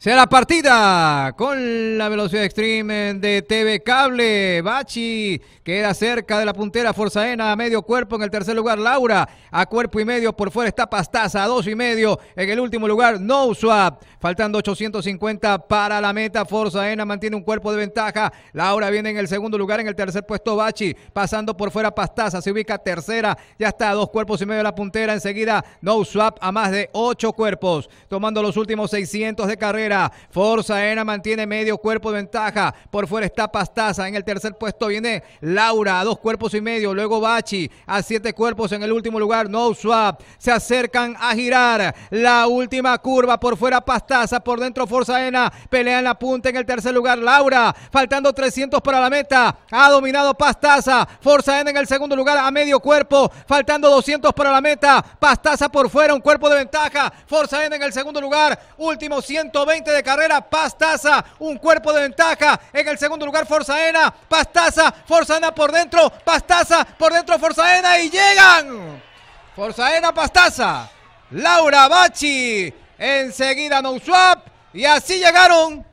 Será la partida con la velocidad extreme de TV Cable. Bachi queda cerca de la puntera. Forza Ena a medio cuerpo en el tercer lugar. Laura a cuerpo y medio. Por fuera está Pastaza a dos y medio. En el último lugar, No Swap. Faltando 850 para la meta. Forza Ena mantiene un cuerpo de ventaja. Laura viene en el segundo lugar. En el tercer puesto, Bachi. Pasando por fuera, Pastaza se ubica tercera. Ya está a dos cuerpos y medio de la puntera. Enseguida, No Swap a más de ocho cuerpos. Tomando los últimos 600 de carrera. Forza Ena mantiene medio cuerpo de ventaja. Por fuera está Pastaza. En el tercer puesto viene Laura a dos cuerpos y medio. Luego Bachi a siete cuerpos en el último lugar. No Swap. Se acercan a girar la última curva. Por fuera Pastaza. Por dentro Forza Ena. Pelea en la punta en el tercer lugar. Laura. Faltando 300 para la meta. Ha dominado Pastaza. Ena en el segundo lugar a medio cuerpo. Faltando 200 para la meta. Pastaza por fuera. Un cuerpo de ventaja. Forza Ena en el segundo lugar. Último 120 de carrera Pastaza, un cuerpo de ventaja. En el segundo lugar Forzaena, Pastaza, Forzaena por dentro, Pastaza por dentro Forzaena y llegan. Forzaena Pastaza, Laura Bachi, enseguida No Swap, y así llegaron